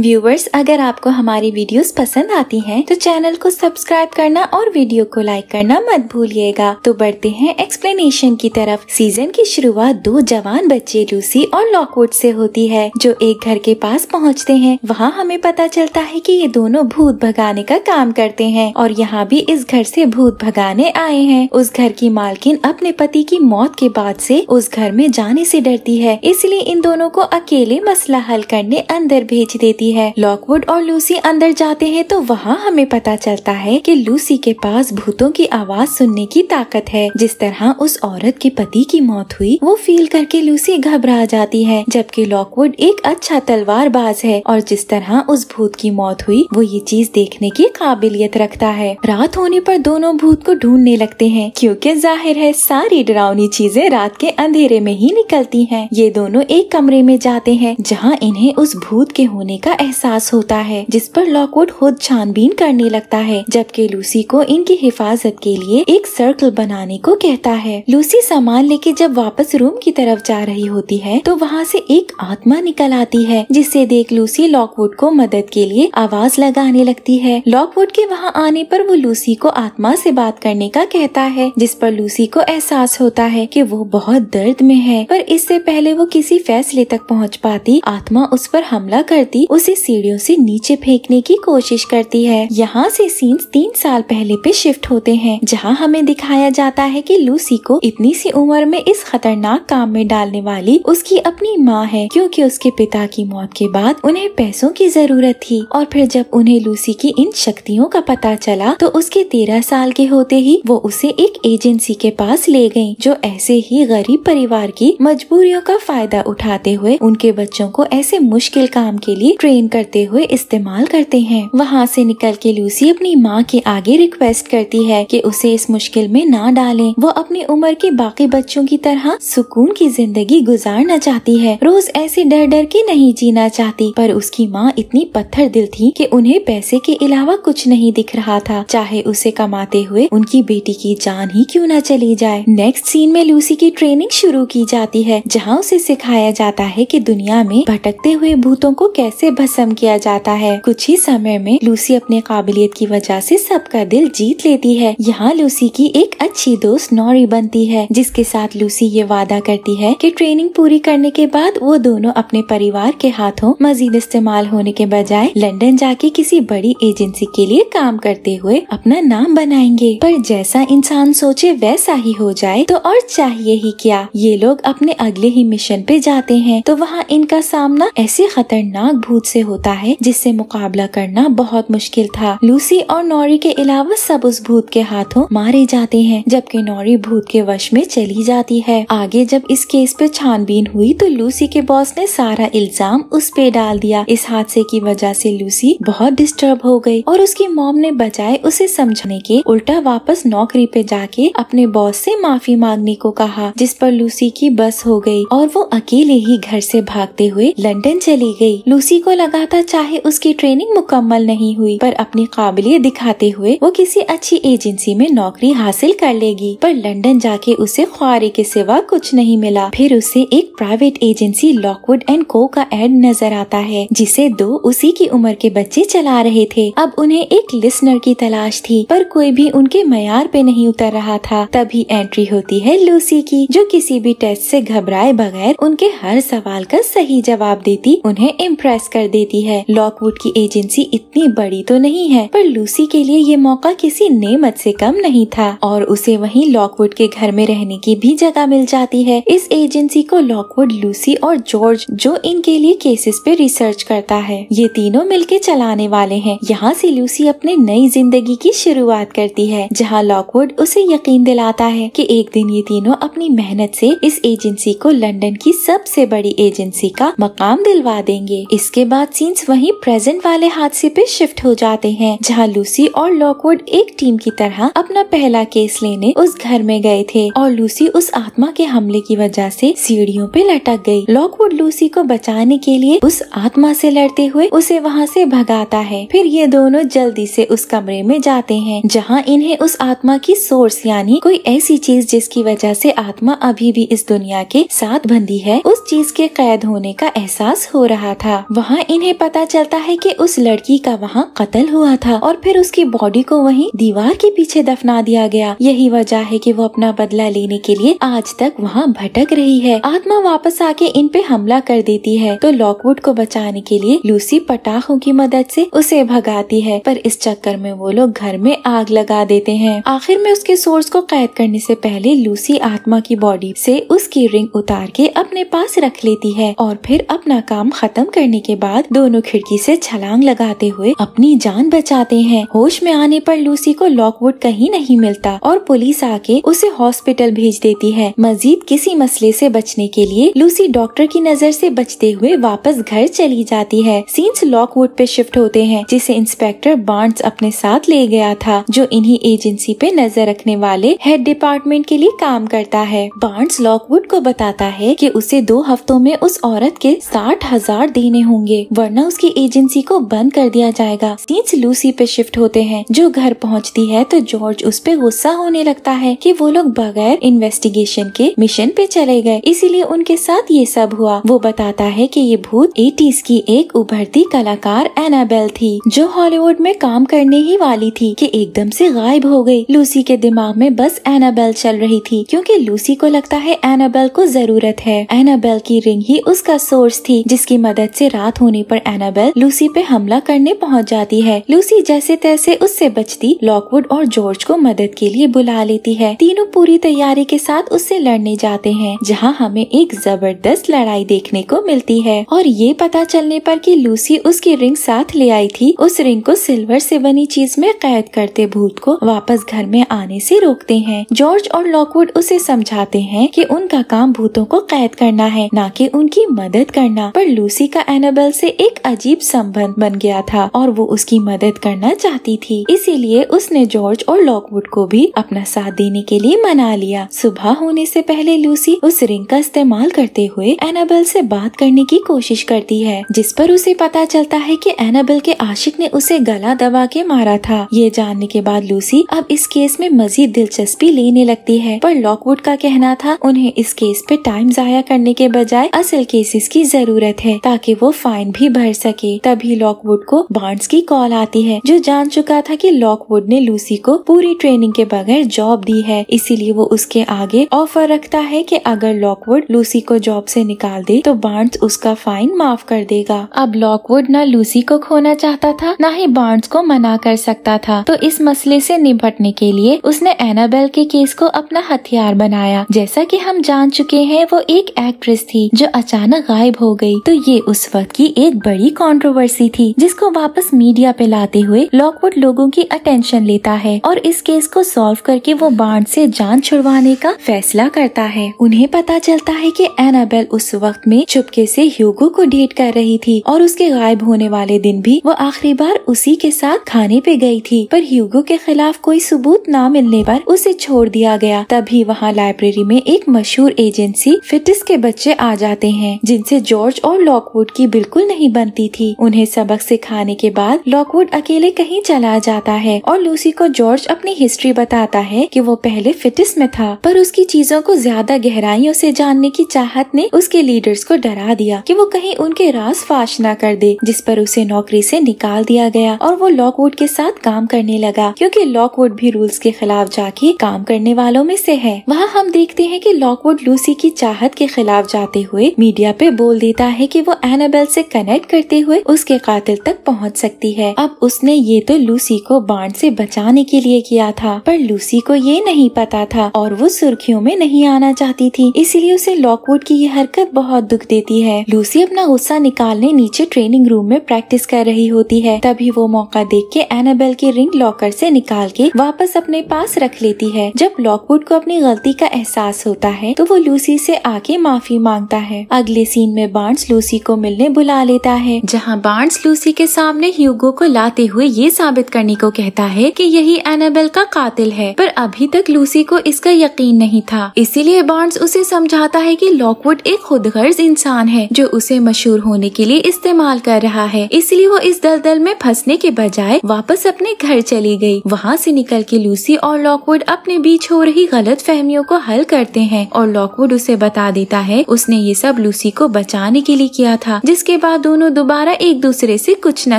Viewers अगर आपको हमारी वीडियोस पसंद आती हैं तो चैनल को सब्सक्राइब करना और वीडियो को लाइक करना मत भूलिएगा तो बढ़ते हैं एक्सप्लेनेशन की तरफ सीजन की शुरुआत दो जवान बच्चे लूसी और लॉकवुड से होती है जो एक घर के पास पहुंचते हैं वहां हमें पता चलता है कि ये दोनों भूत भगाने का काम करते हैं और यहाँ भी इस घर से भूत भगाने आए हैं उस घर की मालकिन अपने पति की मौत के बाद से उस घर में जाने से डरती है इसलिए इन दोनों को अकेले मसला हल करने अंदर भेज देती देती है लॉकवुड और लूसी अंदर जाते हैं तो वहाँ हमें पता चलता है कि लूसी के पास भूतों की आवाज सुनने की ताकत है जिस तरह उस औरत के पति की मौत हुई वो फील करके लूसी घबरा जाती है जबकि लॉकवुड एक अच्छा तलवारबाज है और जिस तरह उस भूत की मौत हुई वो ये चीज देखने की काबिलियत रखता है रात होने पर दोनों भूत को ढूंढने लगते हैं क्योंकि जाहिर है सारी डरावनी चीजें रात के अंधेरे में ही निकलती हैं। ये दोनों एक कमरे में जाते हैं जहाँ इन्हें उस भूत के होने का का एहसास होता है जिस पर लॉकवुड खुद छानबीन करने लगता है जबकि लूसी को इनकी हिफाजत के लिए एक सर्कल बनाने को कहता है लूसी सामान लेके जब वापस रूम की तरफ जा रही होती है तो वहाँ से एक आत्मा निकल आती है जिसे देख लूसी लॉकवुड को मदद के लिए आवाज लगाने लगती है लॉकवुड के वहाँ आने पर वो लूसी को आत्मा से बात करने का कहता है जिस पर लूसी को एहसास होता है कि वो बहुत दर्द में है पर इससे पहले वो किसी फैसले तक पहुँच पाती आत्मा उस पर हमला करती उस उसे सीढ़ियों से नीचे फेंकने की कोशिश करती है यहाँ से सीन्स तीन साल पहले पे शिफ्ट होते हैं जहाँ हमें दिखाया जाता है कि लूसी को इतनी सी उम्र में इस खतरनाक काम में डालने वाली उसकी अपनी माँ है क्योंकि उसके पिता की मौत के बाद उन्हें पैसों की जरूरत थी और फिर जब उन्हें लूसी की इन शक्तियों का पता चला तो उसके तेरह साल के होते ही वो उसे एक एजेंसी के पास ले गयी जो ऐसे ही गरीब परिवार की मजबूरियों का फायदा उठाते हुए उनके बच्चों को ऐसे मुश्किल काम के लिए ट्रेन करते हुए इस्तेमाल करते हैं वहाँ से निकल के लूसी अपनी माँ के आगे रिक्वेस्ट करती है कि उसे इस मुश्किल में ना डालें वो अपनी उम्र के बाकी बच्चों की तरह सुकून की जिंदगी गुजारना चाहती है रोज ऐसे डर डर के नहीं जीना चाहती पर उसकी माँ इतनी पत्थर दिल थी कि उन्हें पैसे के अलावा कुछ नहीं दिख रहा था चाहे उसे कमाते हुए उनकी बेटी की जान ही क्यों ना चली जाए नेक्स्ट सीन में लूसी की ट्रेनिंग शुरू की जाती है जहाँ उसे सिखाया जाता है कि दुनिया में भटकते हुए भूतों को कैसे भस्म किया जाता है कुछ ही समय में लूसी अपने काबिलियत की वजह से सबका दिल जीत लेती है यहाँ लूसी की एक अच्छी दोस्त नौरी बनती है जिसके साथ लूसी ये वादा करती है कि ट्रेनिंग पूरी करने के बाद वो दोनों अपने परिवार के हाथों मजीद इस्तेमाल होने के बजाय लंदन जाके किसी बड़ी एजेंसी के लिए काम करते हुए अपना नाम बनाएंगे पर जैसा इंसान सोचे वैसा ही हो जाए तो और चाहिए ही क्या ये लोग अपने अगले ही मिशन पे जाते हैं तो वहाँ इनका सामना ऐसे खतरनाक भूत से होता है जिससे मुकाबला करना बहुत मुश्किल था लूसी और नौरी के अलावा सब उस भूत के हाथों मारे जाते हैं जबकि नौरी भूत के वश में चली जाती है आगे जब इस केस पे छानबीन हुई तो लूसी के बॉस ने सारा इल्जाम उस पे डाल दिया इस हादसे की वजह से लूसी बहुत डिस्टर्ब हो गई और उसकी मॉम ने बजाय उसे समझाने के उल्टा वापस नौकरी पे जाके अपने बॉस से माफी मांगने को कहा जिस पर लूसी की बस हो गई और वो अकेले ही घर से भागते हुए लंदन चली गई लूसी को लगा था चाहे उसकी ट्रेनिंग मुकम्मल नहीं हुई पर अपनी काबिलियत दिखाते हुए वो किसी अच्छी एजेंसी में नौकरी हासिल कर लेगी पर लंदन जाके उसे ख्वारी के सिवा कुछ नहीं मिला फिर उसे एक प्राइवेट एजेंसी लॉकवुड एंड को का एड नजर आता है जिसे दो उसी की उम्र के बच्चे चला रहे थे अब उन्हें एक लिसनर की तलाश थी पर कोई भी उनके मैार पे नहीं उतर रहा था तभी एंट्री होती है लूसी की जो किसी भी टेस्ट ऐसी घबराए बगैर उनके हर सवाल का सही जवाब देती उन्हें इम्प्रेस कर कर देती है लॉकवुड की एजेंसी इतनी बड़ी तो नहीं है पर लूसी के लिए ये मौका किसी नेमत से कम नहीं था और उसे वहीं लॉकवुड के घर में रहने की भी जगह मिल जाती है इस एजेंसी को लॉकवुड लूसी और जॉर्ज जो इनके लिए केसेस पे रिसर्च करता है ये तीनों मिल चलाने वाले है यहाँ ऐसी लूसी अपने नई जिंदगी की शुरुआत करती है जहाँ लॉकवुड उसे यकीन दिलाता है की एक दिन ये तीनों अपनी मेहनत ऐसी इस एजेंसी को लंदन की सबसे बड़ी एजेंसी का मकाम दिलवा देंगे इसके बाद सीन्स वहीं प्रेजेंट वाले हादसे पे शिफ्ट हो जाते हैं जहां लूसी और लॉकवुड एक टीम की तरह अपना पहला केस लेने उस घर में गए थे और लूसी उस आत्मा के हमले की वजह से सीढ़ियों पे लटक गई लॉकवुड लूसी को बचाने के लिए उस आत्मा से लड़ते हुए उसे वहाँ से भगाता है फिर ये दोनों जल्दी से उस कमरे में जाते हैं जहाँ इन्हें उस आत्मा की सोर्स यानी कोई ऐसी चीज जिसकी वजह से आत्मा अभी भी इस दुनिया के साथ बंदी है उस चीज के कैद होने का एहसास हो रहा था वहाँ जहाँ इन्हें पता चलता है कि उस लड़की का वहाँ कत्ल हुआ था और फिर उसकी बॉडी को वहीं दीवार के पीछे दफना दिया गया यही वजह है कि वो अपना बदला लेने के लिए आज तक वहाँ भटक रही है आत्मा वापस आके इन पे हमला कर देती है तो लॉकवुड को बचाने के लिए लूसी पटाखों की मदद से उसे भगाती है पर इस चक्कर में वो लोग घर में आग लगा देते हैं आखिर में उसके सोर्स को कैद करने से पहले लूसी आत्मा की बॉडी से उसकी रिंग उतार के अपने पास रख लेती है और फिर अपना काम खत्म करने के बाद बाद दोनों खिड़की से छलांग लगाते हुए अपनी जान बचाते हैं होश में आने पर लूसी को लॉकवुड कहीं नहीं मिलता और पुलिस आके उसे हॉस्पिटल भेज देती है मजीद किसी मसले से बचने के लिए लूसी डॉक्टर की नजर से बचते हुए वापस घर चली जाती है सीन्स लॉकवुड पे शिफ्ट होते हैं जिसे इंस्पेक्टर बार्न्स अपने साथ ले गया था जो इन्हीं एजेंसी पे नजर रखने वाले हेड डिपार्टमेंट के लिए काम करता है बार्न्स लॉकवुड को बताता है कि उसे दो हफ्तों में उस औरत के साठ हजार देने होंगे वरना उसकी एजेंसी को बंद कर दिया जाएगा सीन्स लूसी पे शिफ्ट होते हैं जो घर पहुंचती है तो जॉर्ज उस पे गुस्सा होने लगता है कि वो लोग बगैर इन्वेस्टिगेशन के मिशन पे चले गए इसीलिए उनके साथ ये सब हुआ वो बताता है कि ये भूत एटीज की एक उभरती कलाकार एनाबेल थी जो हॉलीवुड में काम करने ही वाली थी कि एकदम से गायब हो गई लूसी के दिमाग में बस एनाबेल चल रही थी क्योंकि लूसी को लगता है एनाबेल को जरूरत है एनाबेल की रिंग ही उसका सोर्स थी जिसकी मदद से रात होने होने पर एनाबेल लूसी पे हमला करने पहुंच जाती है लूसी जैसे तैसे उससे बचती लॉकवुड और जॉर्ज को मदद के लिए बुला लेती है तीनों पूरी तैयारी के साथ उससे लड़ने जाते हैं जहाँ हमें एक जबरदस्त लड़ाई देखने को मिलती है और ये पता चलने पर कि लूसी उसकी रिंग साथ ले आई थी उस रिंग को सिल्वर से बनी चीज में कैद करते भूत को वापस घर में आने से रोकते हैं जॉर्ज और लॉकवुड उसे समझाते हैं कि उनका काम भूतों को कैद करना है न कि उनकी मदद करना पर लूसी का एनाबेल उससे एक अजीब संबंध बन गया था और वो उसकी मदद करना चाहती थी इसीलिए उसने जॉर्ज और लॉकवुड को भी अपना साथ देने के लिए मना लिया सुबह होने से पहले लूसी उस रिंग का इस्तेमाल करते हुए एनाबल से बात करने की कोशिश करती है जिस पर उसे पता चलता है कि एनाबल के आशिक ने उसे गला दबा के मारा था ये जानने के बाद लूसी अब इस केस में मजीद दिलचस्पी लेने लगती है पर लॉकवुड का कहना था उन्हें इस केस पे टाइम जाया करने के बजाय असल केसेस की जरूरत है ताकि वो फाइन भी भर सके तभी लॉकवुड को बार्न्स की कॉल आती है जो जान चुका था कि लॉकवुड ने लूसी को पूरी ट्रेनिंग के बगैर जॉब दी है इसीलिए वो उसके आगे ऑफर रखता है कि अगर लॉकवुड लूसी को जॉब से निकाल दे तो बॉन्ड्स उसका फाइन माफ कर देगा अब लॉकवुड न लूसी को खोना चाहता था न ही बार्न्स को मना कर सकता था तो इस मसले से निपटने के लिए उसने एनाबेल के केस को अपना हथियार बनाया जैसा कि हम जान चुके हैं वो एक एक्ट्रेस थी जो अचानक गायब हो गई तो ये उस वक्त की एक बड़ी कंट्रोवर्सी थी जिसको वापस मीडिया पे लाते हुए लॉकवुड लोगों की अटेंशन लेता है और इस केस को सॉल्व करके वो बाढ़ से जान छुड़वाने का फैसला करता है उन्हें पता चलता है कि एनाबेल उस वक्त में चुपके से ह्यूगो को डेट कर रही थी और उसके गायब होने वाले दिन भी वो आखिरी बार उसी के साथ खाने पे गयी थी पर ह्यूगो के खिलाफ कोई सबूत न मिलने आरोप उसे छोड़ दिया गया तभी वहाँ लाइब्रेरी में एक मशहूर एजेंसी फिटिस के बच्चे आ जाते हैं जिनसे जॉर्ज और लॉकवुड की बिल्कुल बिल्कुल नहीं बनती थी उन्हें सबक सिखाने के बाद लॉकवुड अकेले कहीं चला जाता है और लूसी को जॉर्ज अपनी हिस्ट्री बताता है कि वो पहले फिटिस में था पर उसकी चीजों को ज्यादा गहराइयों से जानने की चाहत ने उसके लीडर्स को डरा दिया कि वो कहीं उनके राज फाश न कर दे जिस पर उसे नौकरी से निकाल दिया गया और वो लॉकवुड के साथ काम करने लगा क्योंकि लॉकवुड भी रूल्स के खिलाफ जाके काम करने वालों में से है वहाँ हम देखते हैं कि लॉकवुड लूसी की चाहत के खिलाफ जाते हुए मीडिया पे बोल देता है कि वो एनाबेल से कनेक्ट करते हुए उसके कातिल तक पहुंच सकती है अब उसने ये तो लूसी को बाढ़ से बचाने के लिए किया था पर लूसी को ये नहीं पता था और वो सुर्खियों में नहीं आना चाहती थी इसीलिए उसे लॉकवुड की ये हरकत बहुत दुख देती है लूसी अपना गुस्सा निकालने नीचे ट्रेनिंग रूम में प्रैक्टिस कर रही होती है तभी वो मौका देख के एनाबेल के रिंग लॉकर से निकाल के वापस अपने पास रख लेती है जब लॉकवुड को अपनी गलती का एहसास होता है तो वो लूसी से आके माफी मांगता है अगले सीन में बार्न्स लूसी को मिलने बुला बुला लेता है जहाँ बार्ड्स लूसी के सामने ह्यूगो को लाते हुए ये साबित करने को कहता है कि यही एनाबेल का कातिल है पर अभी तक लूसी को इसका यकीन नहीं था इसीलिए बार्ड्स उसे समझाता है कि लॉकवुड एक खुदगर्ज इंसान है जो उसे मशहूर होने के लिए इस्तेमाल कर रहा है इसलिए वो इस दलदल में फंसने के बजाय वापस अपने घर चली गयी वहाँ ऐसी निकल के लूसी और लॉकवुड अपने बीच हो रही गलत फहमियों को हल करते हैं और लॉकवुड उसे बता देता है उसने ये सब लूसी को बचाने के लिए किया था जिसके बाद बाद दोनों दोबारा एक दूसरे से कुछ न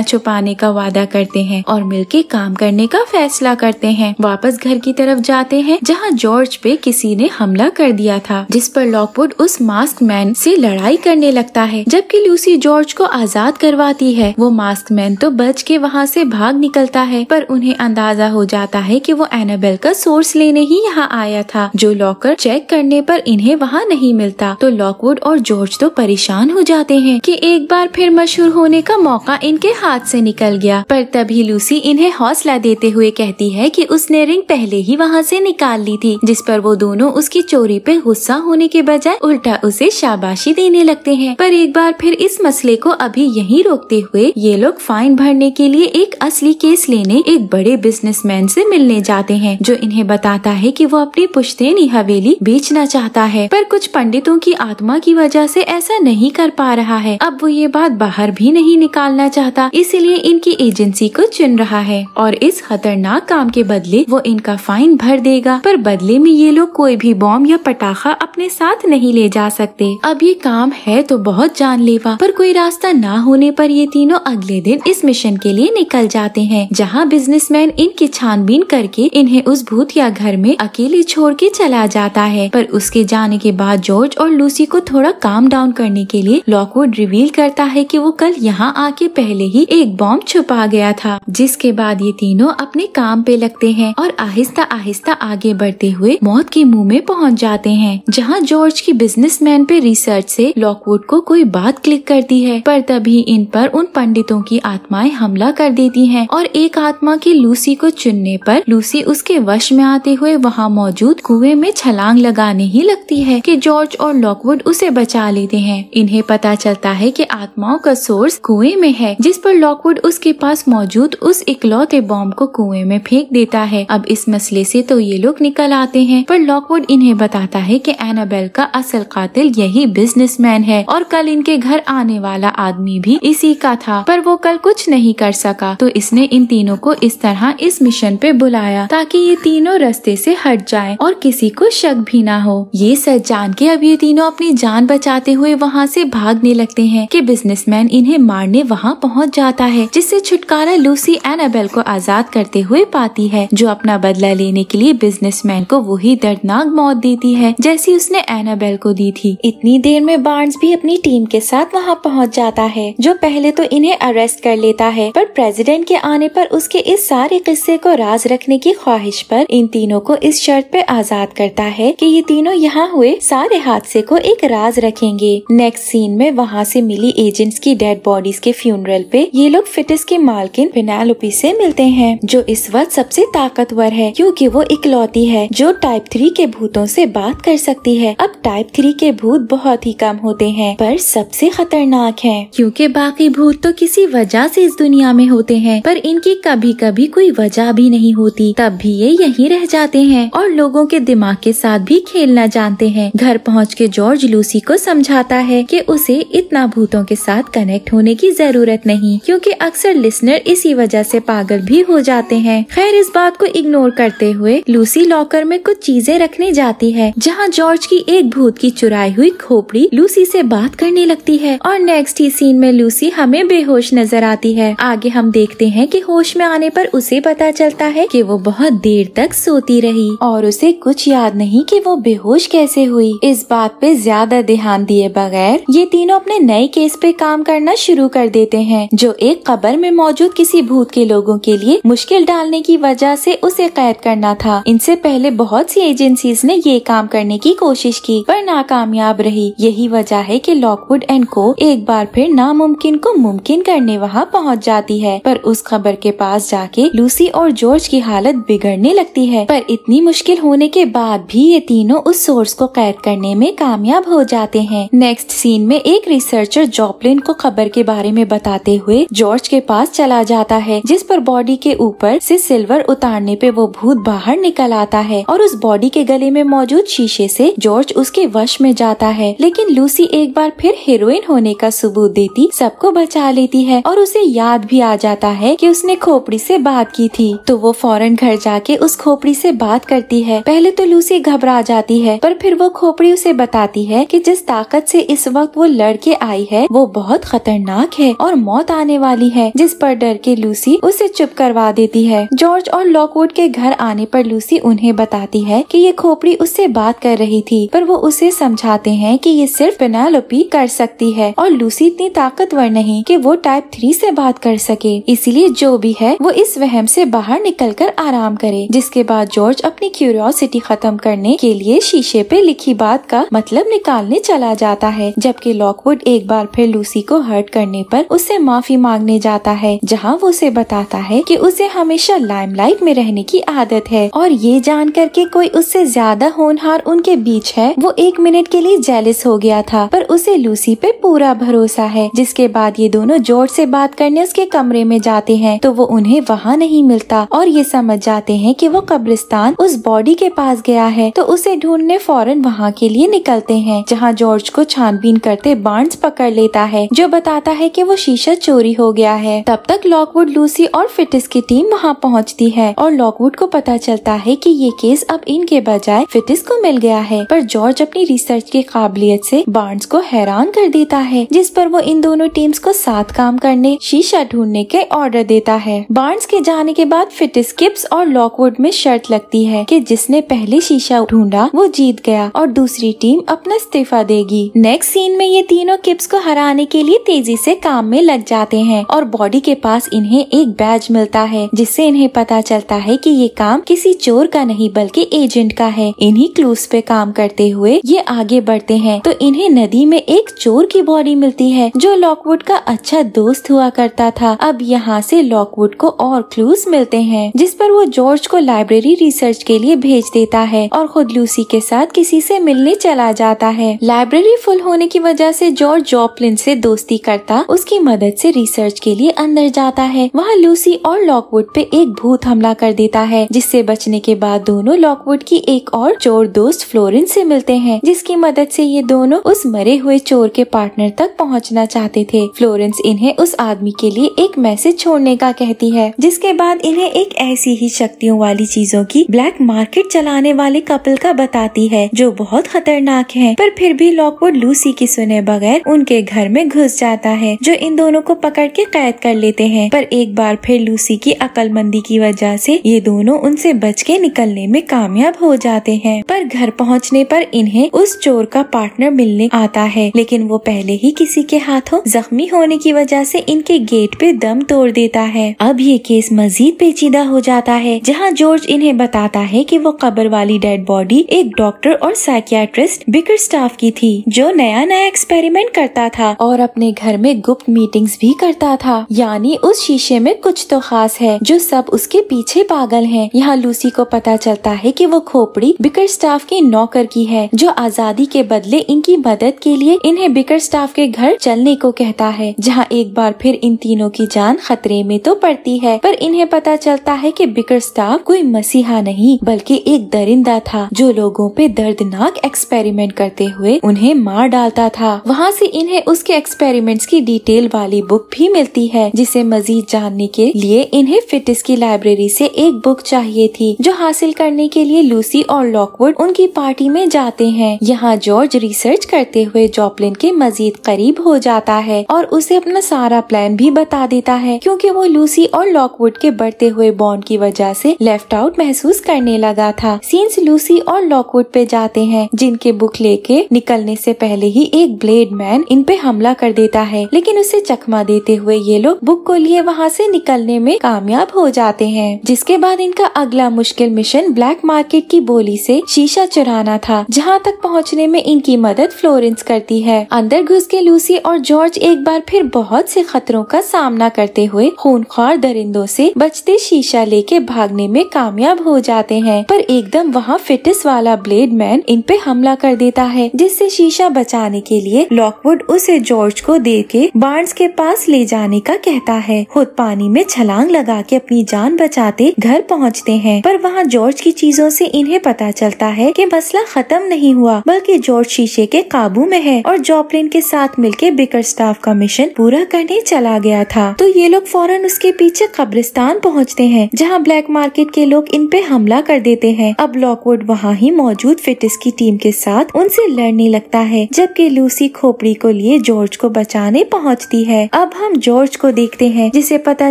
छुपाने का वादा करते हैं और मिलके काम करने का फैसला करते हैं वापस घर की तरफ जाते हैं जहाँ जॉर्ज पे किसी ने हमला कर दिया था जिस पर लॉकवुड उस मास्क मैन से लड़ाई करने लगता है जबकि लूसी जॉर्ज को आजाद करवाती है वो मास्क मैन तो बच के वहाँ से भाग निकलता है पर उन्हें अंदाजा हो जाता है कि वो एनाबेल का सोर्स लेने ही यहाँ आया था जो लॉकर चेक करने पर इन्हें वहाँ नहीं मिलता तो लॉकवुड और जॉर्ज तो परेशान हो जाते हैं की एक बार बार फिर मशहूर होने का मौका इनके हाथ से निकल गया पर तभी लूसी इन्हें हौसला देते हुए कहती है कि उसने रिंग पहले ही वहाँ से निकाल ली थी जिस पर वो दोनों उसकी चोरी पे गुस्सा होने के बजाय उल्टा उसे शाबाशी देने लगते है पर एक बार फिर इस मसले को अभी यही रोकते हुए ये लोग फाइन भरने के लिए एक असली केस लेने एक बड़े बिजनेस मैन मिलने जाते हैं जो इन्हें बताता है की वो अपनी पुश्तेनी हवेली बेचना चाहता है पर कुछ पंडितों की आत्मा की वजह से ऐसा नहीं कर पा रहा है अब वो ये बाद बाहर भी नहीं निकालना चाहता इसलिए इनकी एजेंसी को चुन रहा है और इस खतरनाक काम के बदले वो इनका फाइन भर देगा पर बदले में ये लोग कोई भी बॉम्ब या पटाखा अपने साथ नहीं ले जा सकते अब ये काम है तो बहुत जानलेवा पर कोई रास्ता ना होने पर ये तीनों अगले दिन इस मिशन के लिए निकल जाते हैं जहाँ बिजनेसमैन इनकी छानबीन करके इन्हें उस भूत या घर में अकेले छोड़ के चला जाता है पर उसके जाने के बाद जॉर्ज और लूसी को थोड़ा काम डाउन करने के लिए लॉकवुड रिवील करता लगता है कि वो कल यहाँ आके पहले ही एक बॉम्ब छुपा गया था जिसके बाद ये तीनों अपने काम पे लगते हैं और आहिस्ता आहिस्ता आगे बढ़ते हुए मौत के मुंह में पहुँच जाते हैं जहाँ जॉर्ज की बिजनेसमैन पे रिसर्च से लॉकवुड को कोई बात क्लिक करती है पर तभी इन पर उन पंडितों की आत्माएं हमला कर देती है और एक आत्मा की लूसी को चुनने पर लूसी उसके वश में आते हुए वहाँ मौजूद कुएं में छलांग लगाने ही लगती है कि जॉर्ज और लॉकवुड उसे बचा लेते हैं इन्हें पता चलता है कि आत्मा आत्माओं का सोर्स कुएं में है जिस पर लॉकवुड उसके पास मौजूद उस इकलौते बॉम्ब को कुएं में फेंक देता है अब इस मसले से तो ये लोग निकल आते हैं पर लॉकवुड इन्हें बताता है कि एनाबेल का असल कातिल यही बिजनेसमैन है और कल इनके घर आने वाला आदमी भी इसी का था पर वो कल कुछ नहीं कर सका तो इसने इन तीनों को इस तरह इस मिशन पे बुलाया ताकि ये तीनों रस्ते से हट जाए और किसी को शक भी ना हो ये सच जान के अब ये तीनों अपनी जान बचाते हुए वहाँ से भागने लगते हैं कि बिजनेसमैन इन्हें मारने वहाँ पहुँच जाता है जिससे छुटकारा लूसी एनाबेल को आजाद करते हुए पाती है जो अपना बदला लेने के लिए बिजनेस को वही दर्दनाक मौत देती है जैसी उसने एनाबेल को दी थी इतनी देर में बार्न्स भी अपनी टीम के साथ वहाँ पहुँच जाता है जो पहले तो इन्हें अरेस्ट कर लेता है पर प्रेसिडेंट के आने पर उसके इस सारे किस्से को राज रखने की ख्वाहिश पर इन तीनों को इस शर्त पे आजाद करता है कि ये तीनों यहाँ हुए सारे हादसे को एक राज रखेंगे नेक्स्ट सीन में वहाँ से मिली एजेंट्स की डेड बॉडीज के फ्यूनरल पे ये लोग फिटिस की मालकिन पेनालोपी से मिलते हैं जो इस वक्त सबसे ताकतवर है क्योंकि वो इकलौती है जो टाइप थ्री के भूतों से बात कर सकती है अब टाइप थ्री के भूत बहुत ही कम होते हैं पर सबसे खतरनाक है क्योंकि बाकी भूत तो किसी वजह से इस दुनिया में होते हैं पर इनकी कभी कभी कोई वजह भी नहीं होती तब भी ये यही रह जाते हैं और लोगों के दिमाग के साथ भी खेलना जानते हैं घर पहुँच के जॉर्ज लूसी को समझाता है की उसे इतना भूतों के के साथ कनेक्ट होने की जरूरत नहीं क्योंकि अक्सर लिसनर इसी वजह से पागल भी हो जाते हैं खैर इस बात को इग्नोर करते हुए लूसी लॉकर में कुछ चीजें रखने जाती है जहाँ जॉर्ज की एक भूत की चुराई हुई खोपड़ी लूसी से बात करने लगती है और नेक्स्ट ही सीन में लूसी हमें बेहोश नजर आती है आगे हम देखते हैं कि होश में आने पर उसे पता चलता है कि वो बहुत देर तक सोती रही और उसे कुछ याद नहीं कि वो बेहोश कैसे हुई इस बात पे ज्यादा ध्यान दिए बगैर ये तीनों अपने नए केस पे काम करना शुरू कर देते हैं जो एक कबर में मौजूद किसी भूत के लोगों के लिए मुश्किल डालने की वजह से उसे कैद करना था इनसे पहले बहुत सी एजेंसीज ने ये काम करने की कोशिश की पर नाकामयाब रही यही वजह है कि लॉकवुड एंड को एक बार फिर नामुमकिन को मुमकिन करने वहाँ पहुँच जाती है पर उस खबर के पास जाके लूसी और जॉर्ज की हालत बिगड़ने लगती है पर इतनी मुश्किल होने के बाद भी ये तीनों उस सोर्स को कैद करने में कामयाब हो जाते हैं नेक्स्ट सीन में एक रिसर्चर जॉब चॉपलिन को खबर के बारे में बताते हुए जॉर्ज के पास चला जाता है जिस पर बॉडी के ऊपर से सिल्वर उतारने पे वो भूत बाहर निकल आता है और उस बॉडी के गले में मौजूद शीशे से जॉर्ज उसके वश में जाता है लेकिन लूसी एक बार फिर हीरोइन होने का सबूत देती सबको बचा लेती है और उसे याद भी आ जाता है की उसने खोपड़ी ऐसी बात की थी तो वो फौरन घर जाके उस खोपड़ी ऐसी बात करती है पहले तो लूसी घबरा जाती है पर फिर वो खोपड़ी उसे बताती है की जिस ताकत ऐसी इस वक्त वो लड़के आई है वो बहुत खतरनाक है और मौत आने वाली है जिस पर डर के लूसी उसे चुप करवा देती है जॉर्ज और लॉकवुड के घर आने पर लूसी उन्हें बताती है कि ये खोपड़ी उससे बात कर रही थी पर वो उसे समझाते हैं कि ये सिर्फ पेनालोपी कर सकती है और लूसी इतनी ताकतवर नहीं कि वो टाइप थ्री से बात कर सके इसीलिए जो भी है वो इस वहम से बाहर कर आराम करे जिसके बाद जॉर्ज अपनी क्यूरियोसिटी खत्म करने के लिए शीशे पे लिखी बात का मतलब निकालने चला जाता है जबकि लॉकवुड एक बार फिर लूसी को हर्ट करने पर उससे माफी मांगने जाता है जहां वो उसे बताता है कि उसे हमेशा लाइमलाइट में रहने की आदत है और ये जान कर के कोई उससे ज्यादा होनहार उनके बीच है वो एक मिनट के लिए जेलिस हो गया था पर उसे लूसी पे पूरा भरोसा है जिसके बाद ये दोनों जोर से बात करने उसके कमरे में जाते हैं तो वो उन्हें वहाँ नहीं मिलता और ये समझ जाते हैं कि वो कब्रिस्तान उस बॉडी के पास गया है तो उसे ढूंढने फौरन वहाँ के लिए निकलते हैं जहाँ जॉर्ज को छानबीन करते बार्न्स पकड़ लेता है जो बताता है कि वो शीशा चोरी हो गया है तब तक लॉकवुड लूसी और फिटिस की टीम वहाँ पहुँचती है और लॉकवुड को पता चलता है कि ये केस अब इनके बजाय फिटिस को मिल गया है पर जॉर्ज अपनी रिसर्च की काबिलियत से बार्न्स को हैरान कर देता है जिस पर वो इन दोनों टीम्स को साथ काम करने शीशा ढूंढने के ऑर्डर देता है बार्न्स के जाने के बाद फिटिस किप्स और लॉकवुड में शर्त लगती है कि जिसने पहले शीशा ढूंढा वो जीत गया और दूसरी टीम अपना इस्तीफा देगी नेक्स्ट सीन में ये तीनों किप्स को हरा कराने के लिए तेजी से काम में लग जाते हैं और बॉडी के पास इन्हें एक बैज मिलता है जिससे इन्हें पता चलता है कि ये काम किसी चोर का नहीं बल्कि एजेंट का है इन्हीं क्लूज पे काम करते हुए ये आगे बढ़ते हैं तो इन्हें नदी में एक चोर की बॉडी मिलती है जो लॉकवुड का अच्छा दोस्त हुआ करता था अब यहाँ से लॉकवुड को और क्लूज मिलते हैं जिस पर वो जॉर्ज को लाइब्रेरी रिसर्च के लिए भेज देता है और खुद लूसी के साथ किसी से मिलने चला जाता है लाइब्रेरी फुल होने की वजह से जॉर्ज जॉपलिन फ्रेंड से दोस्ती करता उसकी मदद से रिसर्च के लिए अंदर जाता है वहाँ लूसी और लॉकवुड पे एक भूत हमला कर देता है जिससे बचने के बाद दोनों लॉकवुड की एक और चोर दोस्त फ्लोरेंस से मिलते हैं जिसकी मदद से ये दोनों उस मरे हुए चोर के पार्टनर तक पहुँचना चाहते थे फ्लोरेंस इन्हें उस आदमी के लिए एक मैसेज छोड़ने का कहती है जिसके बाद इन्हें एक ऐसी ही शक्तियों वाली चीजों की ब्लैक मार्केट चलाने वाले कपल का बताती है जो बहुत खतरनाक है पर फिर भी लॉकवुड लूसी की सुने बगैर उनके घर घर में घुस जाता है जो इन दोनों को पकड़ के कैद कर लेते हैं पर एक बार फिर लूसी की अकलमंदी की वजह से ये दोनों उनसे बच के निकलने में कामयाब हो जाते हैं पर घर पहुंचने पर इन्हें उस चोर का पार्टनर मिलने आता है लेकिन वो पहले ही किसी के हाथों जख्मी होने की वजह से इनके गेट पे दम तोड़ देता है अब ये केस मजीद पेचीदा हो जाता है जहाँ जॉर्ज इन्हें बताता है की वो कब्र वाली डेड बॉडी एक डॉक्टर और साइकियाट्रिस्ट बिकर स्टाफ की थी जो नया नया एक्सपेरिमेंट करता था और अपने घर में गुप्त मीटिंग्स भी करता था यानी उस शीशे में कुछ तो खास है जो सब उसके पीछे पागल हैं। यहाँ लूसी को पता चलता है कि वो खोपड़ी बिकर स्टाफ की नौकर की है जो आजादी के बदले इनकी मदद के लिए इन्हें बिकर स्टाफ के घर चलने को कहता है जहाँ एक बार फिर इन तीनों की जान खतरे में तो पड़ती है पर इन्हें पता चलता है की बिकर स्टाफ कोई मसीहा नहीं बल्कि एक दरिंदा था जो लोगों पे दर्दनाक एक्सपेरिमेंट करते हुए उन्हें मार डालता था वहाँ से इन्हें उस उसके एक्सपेरिमेंट्स की डिटेल वाली बुक भी मिलती है जिसे मजीद जानने के लिए इन्हें फिटिस की लाइब्रेरी से एक बुक चाहिए थी जो हासिल करने के लिए लूसी और लॉकवुड उनकी पार्टी में जाते हैं यहाँ जॉर्ज रिसर्च करते हुए जॉपलिन के मजीद करीब हो जाता है और उसे अपना सारा प्लान भी बता देता है क्योंकि वो लूसी और लॉकवुड के बढ़ते हुए बॉन्ड की वजह से लेफ्ट आउट महसूस करने लगा था सीन्स लूसी और लॉकवुड पे जाते हैं जिनके बुक लेके निकलने से पहले ही एक ब्लेड मैन इन पे हम हमला कर देता है लेकिन उसे चकमा देते हुए ये लोग बुक को लिए वहाँ से निकलने में कामयाब हो जाते हैं जिसके बाद इनका अगला मुश्किल मिशन ब्लैक मार्केट की बोली से शीशा चुराना था जहाँ तक पहुँचने में इनकी मदद फ्लोरेंस करती है अंदर घुस के लूसी और जॉर्ज एक बार फिर बहुत से खतरों का सामना करते हुए खूनख्वार दरिंदों से बचते शीशा लेके भागने में कामयाब हो जाते हैं पर एकदम वहाँ फिटिस वाला ब्लेड मैन इन पे हमला कर देता है जिससे शीशा बचाने के लिए लॉकवुड उसे जॉर्ज को दे के बार्न्स के पास ले जाने का कहता है खुद पानी में छलांग लगा के अपनी जान बचाते घर पहुंचते हैं पर वहां जॉर्ज की चीजों से इन्हें पता चलता है कि मसला खत्म नहीं हुआ बल्कि जॉर्ज शीशे के काबू में है और जॉपलिन के साथ मिलकर बिकर स्टाफ का मिशन पूरा करने चला गया था तो ये लोग फौरन उसके पीछे कब्रिस्तान पहुँचते हैं जहाँ ब्लैक मार्केट के लोग इन पे हमला कर देते हैं अब लॉकवुड वहाँ ही मौजूद फिटिस की टीम के साथ उनसे लड़ने लगता है जबकि लूसी खोपड़ी को लिए जॉर्ज को बचाने पहुंचती है अब हम जॉर्ज को देखते हैं जिसे पता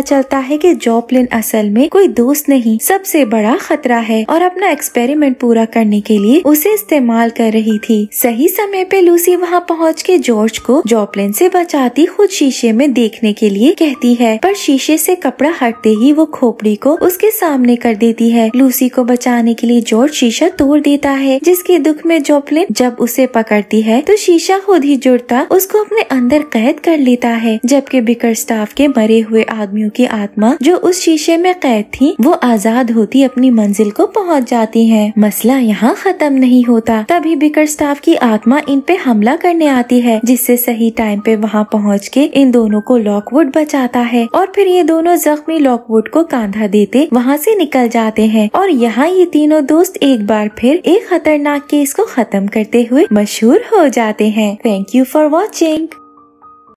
चलता है कि जॉपलिन असल में कोई दोस्त नहीं सबसे बड़ा खतरा है और अपना एक्सपेरिमेंट पूरा करने के लिए उसे इस्तेमाल कर रही थी सही समय पे लूसी वहाँ पहुँच के जॉर्ज को जॉपलिन से बचाती खुद शीशे में देखने के लिए कहती है पर शीशे से कपड़ा हटते ही वो खोपड़ी को उसके सामने कर देती है लूसी को बचाने के लिए जॉर्ज शीशा तोड़ देता है जिसके दुख में जॉपलिन जब उसे पकड़ती है तो शीशा खुद ही जुड़ता उसको अपने अपने अंदर कैद कर लेता है जबकि बिकर स्टाफ के मरे हुए आदमियों की आत्मा जो उस शीशे में कैद थी वो आजाद होती अपनी मंजिल को पहुँच जाती है मसला यहाँ खत्म नहीं होता तभी बिकर स्टाफ की आत्मा इन पे हमला करने आती है जिससे सही टाइम पे वहाँ पहुँच के इन दोनों को लॉकवुड बचाता है और फिर ये दोनों जख्मी लॉकवुड को कांधा देते वहाँ से निकल जाते हैं और यहाँ ये तीनों दोस्त एक बार फिर एक खतरनाक केस को खत्म करते हुए मशहूर हो जाते हैं थैंक यू फॉर वॉचिंग